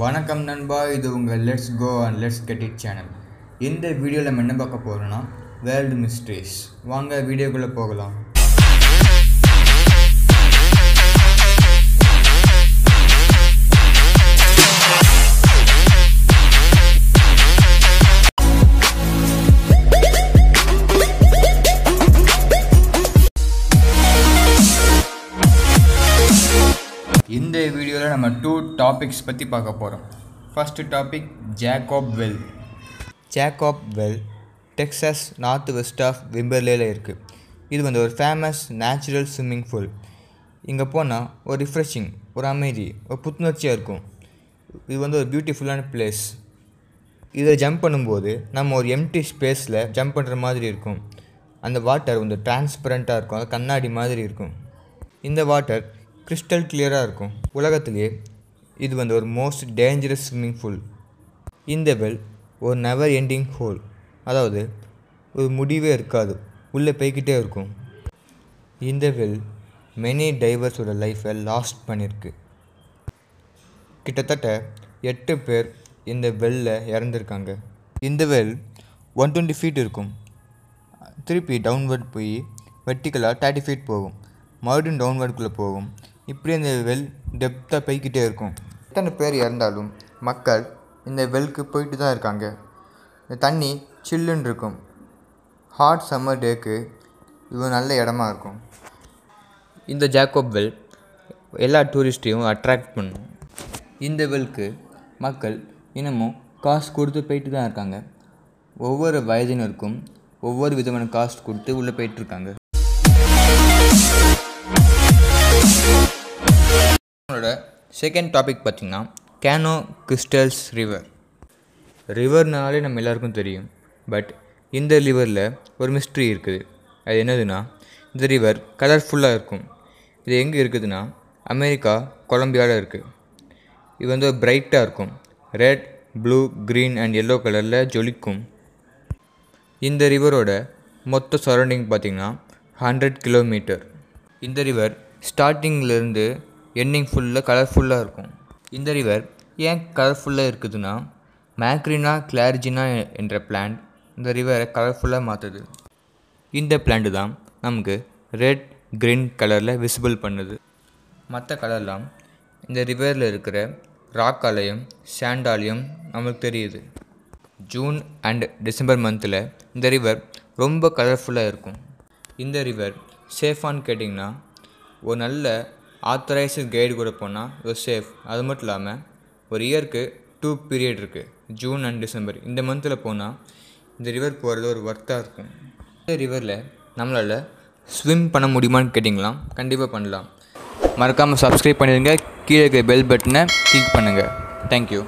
வணக்கம் நண்பா இது உங்கள் let's go and let's get it channel இந்த வீடியோவில் நம்ம என்ன பார்க்க போகிறோன்னா வேர்ல்டு மிஸ்ட்ரீஸ் வாங்க வீடியோக்குள்ளே போகலாம் இந்த வீடியோவில் நம்ம டூ டாபிக்ஸ் பற்றி பார்க்க போகிறோம் first topic Jacob well Jacob well Texas north west of விம்பர்லேயில் இருக்குது இது வந்து ஒரு ஃபேமஸ் நேச்சுரல் ஸ்விம்மிங் ஃபூல் இங்கே போனால் ஒரு ரிஃப்ரெஷிங் ஒரு அமைதி ஒரு புத்துணர்ச்சியாக இருக்கும் இது வந்து ஒரு பியூட்டிஃபுல்லான பிளேஸ் இதை ஜம்ப் பண்ணும்போது நம்ம ஒரு எம்டி ஸ்பேஸில் ஜம்ப் பண்ணுற மாதிரி இருக்கும் அந்த வாட்டர் வந்து டிரான்ஸ்பரண்ட்டாக இருக்கும் அது கண்ணாடி மாதிரி இருக்கும் இந்த வாட்டர் கிறிஸ்டல் கிளியராக இருக்கும் உலகத்துலேயே இது வந்து ஒரு மோஸ்ட் டேஞ்சரஸ் ஸ்விம்மிங் ஃபூல் இந்த பெல் ஒரு நெவர் எண்டிங் ஹோல் அதாவது ஒரு முடிவே இருக்காது உள்ளே போய்கிட்டே இருக்கும் இந்த வெல் மெனி டைவர்ஸோட லைஃப்பை லாஸ்ட் பண்ணியிருக்கு கிட்டத்தட்ட எட்டு பேர் இந்த வெல்ல இறந்துருக்காங்க இந்த வெல் ஒன் டுவெண்ட்டி ஃபீட் இருக்கும் திருப்பி டவுன்வர்ட் போய் வெர்டிக்கலாக தேர்ட்டி ஃபீட் போகும் மறுபடியும் டவுன்வர்டுக்குள்ளே போகும் இப்படி அந்த வெல் டெப்த்தாக போய்கிட்டே இருக்கும் எத்தனை பேர் இறந்தாலும் மக்கள் இந்த வெல்க்கு போயிட்டு தான் இருக்காங்க இந்த தண்ணி சில்லுன்னு இருக்கும் ஹாட் சம்மர் டேக்கு இது நல்ல இடமா இருக்கும் இந்த ஜாக்கோப் வெல் எல்லா டூரிஸ்ட்டையும் அட்ராக்ட் பண்ணும் இந்த வெல்க்கு மக்கள் இன்னமும் காசு கொடுத்து போயிட்டு தான் இருக்காங்க ஒவ்வொரு வயதினருக்கும் ஒவ்வொரு விதமான காசு கொடுத்து உள்ளே போயிட்டுருக்காங்க நம்மளோட செகண்ட் டாபிக் பார்த்திங்கன்னா கேனோ கிறிஸ்டல்ஸ் ரிவர் ரிவர்னாலே நம்ம எல்லாருக்கும் தெரியும் பட் இந்த ரிவரில் ஒரு மிஸ்ட்ரி இருக்குது அது என்னதுன்னா இந்த ரிவர் கலர்ஃபுல்லாக இருக்கும் இது எங்கே இருக்குதுன்னா அமெரிக்கா கொலம்பியாவில் இருக்குது இது வந்து பிரைட்டாக இருக்கும் red blue green and yellow கலரில் ஜொலிக்கும் இந்த ரிவரோட மொத்த சரௌண்டிங் பார்த்திங்கன்னா ஹண்ட்ரட் கிலோமீட்டர் இந்த ரிவர் ஸ்டார்டிங்கிலேருந்து எண்டிங் ஃபுல்லாக கலர்ஃபுல்லாக இருக்கும் இந்த ரிவர் ஏன் கலர்ஃபுல்லாக இருக்குதுன்னா மேக்ரினா கிளாரிஜினா என்ற பிளான்ட் இந்த ரிவரை கலர்ஃபுல்லாக மாற்றுது இந்த பிளான்ட் தான் நமக்கு ரெட் க்ரீன் கலரில் விசிபிள் பண்ணுது மற்ற கலர்லாம் இந்த ரிவரில் இருக்கிற ராக்காலையும் சாண்டாலையும் நம்மளுக்கு தெரியுது ஜூன் அண்ட் டிசம்பர் மந்தில் இந்த ரிவர் ரொம்ப கலர்ஃபுல்லாக இருக்கும் இந்த ரிவர் சேஃபான்னு கேட்டிங்கன்னா ஒரு நல்ல ஆத்தரைஸ்டு கைடு கூட போனால் ஒரு சேஃப் அது மட்டும் இல்லாமல் ஒரு இயருக்கு டூ பீரியட் இருக்குது ஜூன் அண்ட் டிசம்பர் இந்த மந்தில் போனால் இந்த ரிவர் போகிறது ஒரு ஒர்த்தாக இருக்கும் இந்த ரிவரில் நம்மளால் ஸ்விம் பண்ண முடியுமான்னு கேட்டிங்களாம் கண்டிப்பாக பண்ணலாம் மறக்காமல் சப்ஸ்கிரைப் பண்ணிடுங்க கீழே இருக்கிற பெல் பட்டனை கிளிக் பண்ணுங்கள் தேங்க்யூ